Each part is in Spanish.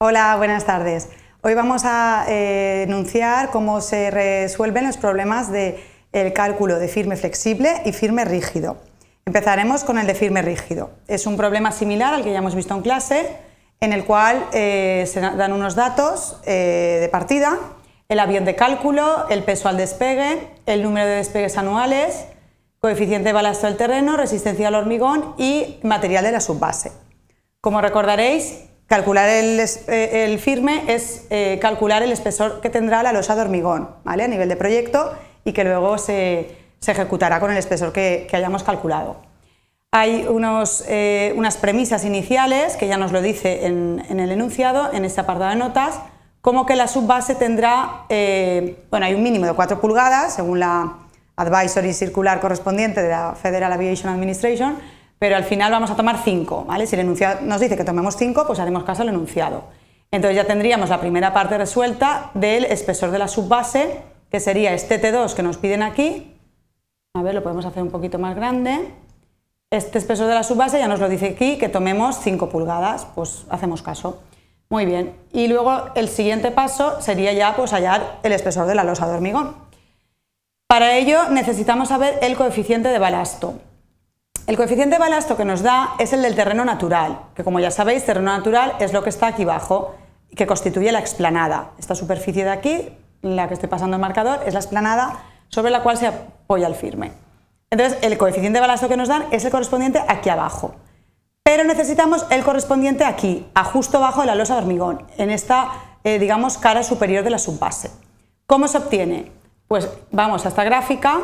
Hola, buenas tardes. Hoy vamos a eh, enunciar cómo se resuelven los problemas del cálculo de firme flexible y firme rígido. Empezaremos con el de firme rígido. Es un problema similar al que ya hemos visto en clase, en el cual eh, se dan unos datos eh, de partida, el avión de cálculo, el peso al despegue, el número de despegues anuales, coeficiente de balasto del terreno, resistencia al hormigón y material de la subbase. Como recordaréis, Calcular eh, el, firme es eh, calcular el espesor que tendrá la losa de hormigón ¿vale? a nivel de proyecto y que luego se, ejecutará con el espesor que, hayamos calculado. Hay eh, unas premisas iniciales, que ya nos lo dice en, el enunciado, en este apartado de notas, como que la subbase tendrá, bueno, hay un mínimo de 4 pulgadas, según la Advisory Circular correspondiente de la Federal Aviation Administration, pero al final vamos a tomar cinco, ¿vale? Si el enunciado nos dice que tomemos cinco, pues haremos caso al enunciado. Entonces ya tendríamos la primera parte resuelta del espesor de la subbase, que sería este T2 que nos piden aquí. A ver, lo podemos hacer un poquito más grande. Este espesor de la subbase ya nos lo dice aquí, que tomemos 5 pulgadas, pues hacemos caso. Muy bien. Y luego el siguiente paso sería ya pues, hallar el espesor de la losa de hormigón. Para ello necesitamos saber el coeficiente de balasto. El coeficiente de balasto que nos da es el del terreno natural, que como ya sabéis, terreno natural es lo que está aquí abajo, que constituye la explanada. Esta superficie de aquí, la que estoy pasando el marcador, es la explanada sobre la cual se apoya el firme. Entonces, el coeficiente de balasto que nos dan es el correspondiente aquí abajo. Pero necesitamos el correspondiente aquí, a justo abajo de la losa de hormigón, en esta, eh, digamos, cara superior de la subbase. ¿Cómo se obtiene? Pues vamos a esta gráfica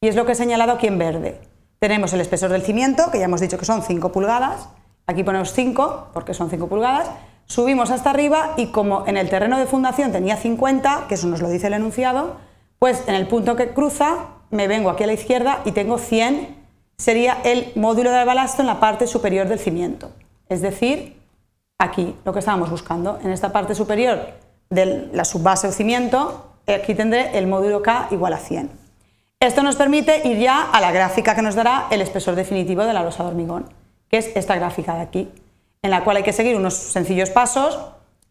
y es lo que he señalado aquí en verde. Tenemos el espesor del cimiento, que ya hemos dicho que son 5 pulgadas. Aquí ponemos 5, porque son 5 pulgadas. Subimos hasta arriba y como en el terreno de fundación tenía 50, que eso nos lo dice el enunciado, pues en el punto que cruza me vengo aquí a la izquierda y tengo 100, sería el módulo de balasto en la parte superior del cimiento. Es decir, aquí lo que estábamos buscando, en esta parte superior de la subbase o cimiento, aquí tendré el módulo K igual a 100. Esto nos permite ir ya a la gráfica que nos dará el espesor definitivo de la losa de hormigón, que es esta gráfica de aquí, en la cual hay que seguir unos sencillos pasos.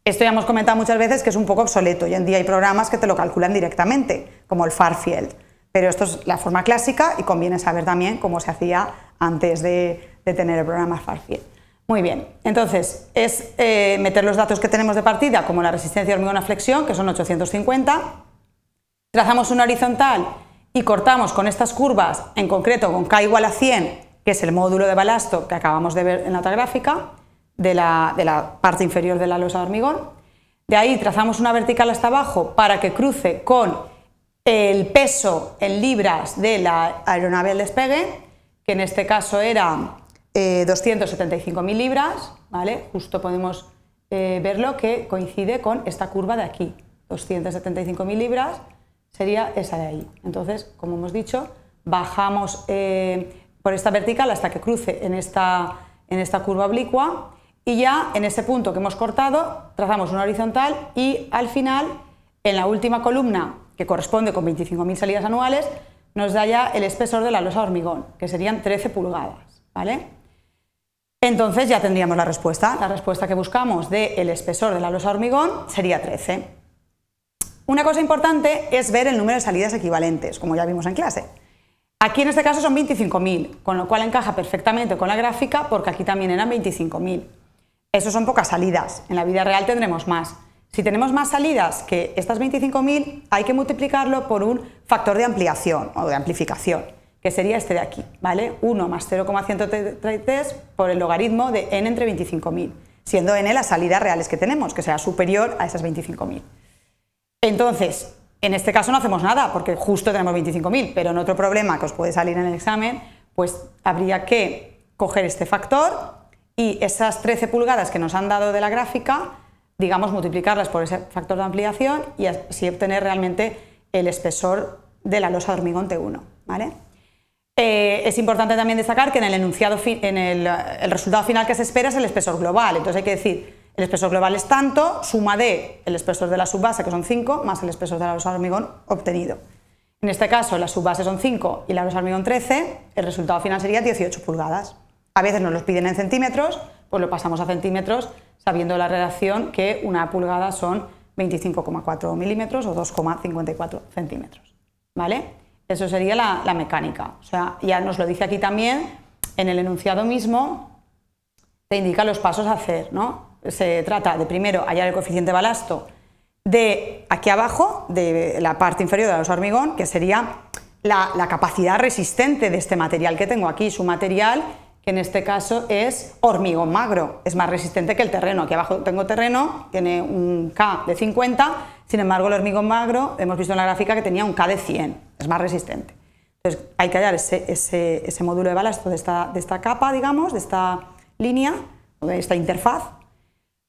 Esto ya hemos comentado muchas veces que es un poco obsoleto. Hoy en día hay programas que te lo calculan directamente, como el Farfield. Pero esto es la forma clásica y conviene saber también cómo se hacía antes de, tener el programa Farfield. Muy bien, entonces es eh, meter los datos que tenemos de partida, como la resistencia de hormigón a flexión, que son 850. Trazamos una horizontal y cortamos con estas curvas, en concreto con K igual a 100, que es el módulo de balasto que acabamos de ver en la otra gráfica, de la, parte inferior de la losa de hormigón. De ahí trazamos una vertical hasta abajo para que cruce con el peso en libras de la aeronave al despegue, que en este caso era eh, 275.000 libras, ¿vale? Justo podemos eh, verlo que coincide con esta curva de aquí, 275.000 libras, sería esa de ahí. Entonces, como hemos dicho, bajamos eh, por esta vertical hasta que cruce en esta, en esta curva oblicua y ya en este punto que hemos cortado trazamos una horizontal y al final, en la última columna, que corresponde con 25.000 salidas anuales, nos da ya el espesor de la losa hormigón, que serían 13 pulgadas, ¿vale? Entonces ya tendríamos la respuesta. La respuesta que buscamos del el espesor de la losa hormigón sería 13. Una cosa importante es ver el número de salidas equivalentes, como ya vimos en clase. Aquí en este caso son 25.000, con lo cual encaja perfectamente con la gráfica porque aquí también eran 25.000. Eso son pocas salidas, en la vida real tendremos más. Si tenemos más salidas que estas 25.000, hay que multiplicarlo por un factor de ampliación o de amplificación, que sería este de aquí, ¿vale? 1 más 0,133 por el logaritmo de n entre 25.000, siendo n las salidas reales que tenemos, que sea superior a esas 25.000. Entonces, en este caso no hacemos nada, porque justo tenemos 25.000, pero en otro problema que os puede salir en el examen, pues habría que coger este factor y esas 13 pulgadas que nos han dado de la gráfica, digamos, multiplicarlas por ese factor de ampliación y así obtener realmente el espesor de la losa de hormigón T1. ¿vale? Eh, es importante también destacar que en el enunciado, el resultado final que se espera es el espesor global, entonces hay que decir el espesor global es tanto, suma de el espesor de la subbase, que son 5, más el espesor de la losa hormigón obtenido. En este caso, las subbase son 5 y la losa de hormigón 13, el resultado final sería 18 pulgadas. A veces nos los piden en centímetros, pues lo pasamos a centímetros, sabiendo la relación que una pulgada son 25,4 milímetros o 2,54 centímetros. ¿Vale? Eso sería la, mecánica. O sea, ya nos lo dice aquí también, en el enunciado mismo, te indica los pasos a hacer, ¿no? se trata de primero hallar el coeficiente balasto de aquí abajo, de la parte inferior de los hormigón, que sería la, capacidad resistente de este material que tengo aquí, su material que en este caso es hormigón magro, es más resistente que el terreno. Aquí abajo tengo terreno, tiene un K de 50, sin embargo el hormigón magro, hemos visto en la gráfica que tenía un K de 100, es más resistente. Entonces hay que hallar ese, ese, módulo de balasto de esta capa, digamos, de esta línea, de esta interfaz,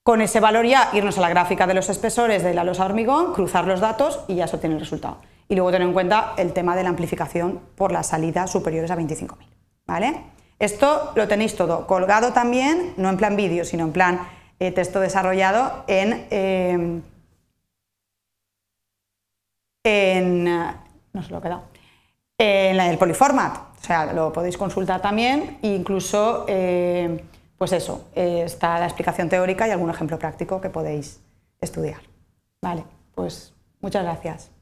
con ese valor ya irnos a la gráfica de los espesores de la losa hormigón, cruzar los datos y ya se obtiene el resultado. Y luego tener en cuenta el tema de la amplificación por las salidas superiores a 25.000. ¿Vale? Esto lo tenéis todo colgado también, no en plan vídeo, sino en plan eh, texto desarrollado en, eh, en no se lo he en el Polyformat. O sea, lo podéis consultar también, incluso eh, pues eso, eh, está la explicación teórica y algún ejemplo práctico que podéis estudiar. Vale, pues muchas gracias.